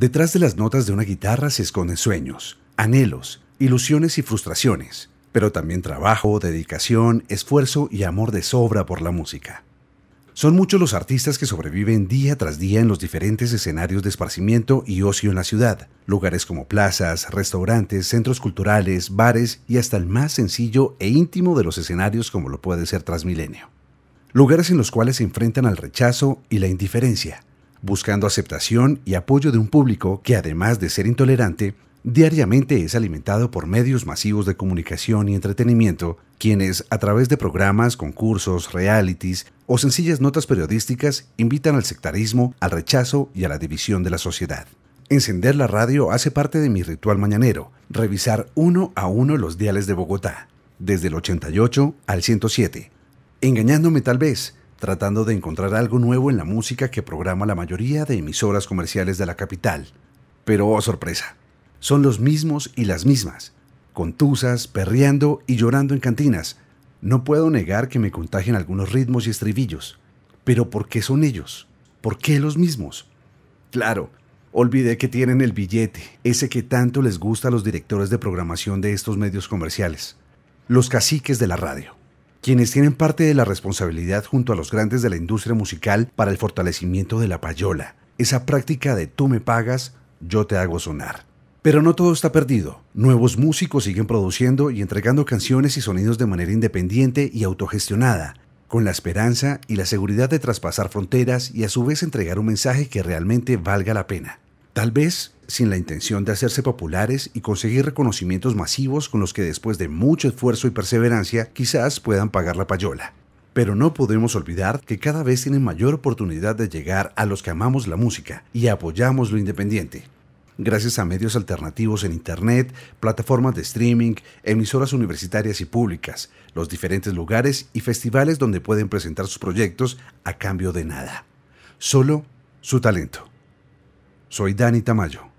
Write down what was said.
Detrás de las notas de una guitarra se esconden sueños, anhelos, ilusiones y frustraciones, pero también trabajo, dedicación, esfuerzo y amor de sobra por la música. Son muchos los artistas que sobreviven día tras día en los diferentes escenarios de esparcimiento y ocio en la ciudad, lugares como plazas, restaurantes, centros culturales, bares y hasta el más sencillo e íntimo de los escenarios como lo puede ser Transmilenio. Lugares en los cuales se enfrentan al rechazo y la indiferencia, buscando aceptación y apoyo de un público que, además de ser intolerante, diariamente es alimentado por medios masivos de comunicación y entretenimiento, quienes, a través de programas, concursos, realities o sencillas notas periodísticas, invitan al sectarismo, al rechazo y a la división de la sociedad. Encender la radio hace parte de mi ritual mañanero, revisar uno a uno los diales de Bogotá, desde el 88 al 107, engañándome tal vez, tratando de encontrar algo nuevo en la música que programa la mayoría de emisoras comerciales de la capital. Pero oh sorpresa, son los mismos y las mismas, contusas, perreando y llorando en cantinas. No puedo negar que me contagian algunos ritmos y estribillos. Pero ¿por qué son ellos? ¿Por qué los mismos? Claro, olvidé que tienen el billete, ese que tanto les gusta a los directores de programación de estos medios comerciales, los caciques de la radio quienes tienen parte de la responsabilidad junto a los grandes de la industria musical para el fortalecimiento de la payola, esa práctica de tú me pagas, yo te hago sonar. Pero no todo está perdido. Nuevos músicos siguen produciendo y entregando canciones y sonidos de manera independiente y autogestionada, con la esperanza y la seguridad de traspasar fronteras y a su vez entregar un mensaje que realmente valga la pena. Tal vez sin la intención de hacerse populares y conseguir reconocimientos masivos con los que después de mucho esfuerzo y perseverancia quizás puedan pagar la payola. Pero no podemos olvidar que cada vez tienen mayor oportunidad de llegar a los que amamos la música y apoyamos lo independiente. Gracias a medios alternativos en Internet, plataformas de streaming, emisoras universitarias y públicas, los diferentes lugares y festivales donde pueden presentar sus proyectos a cambio de nada. Solo su talento. Soy Dani Tamayo.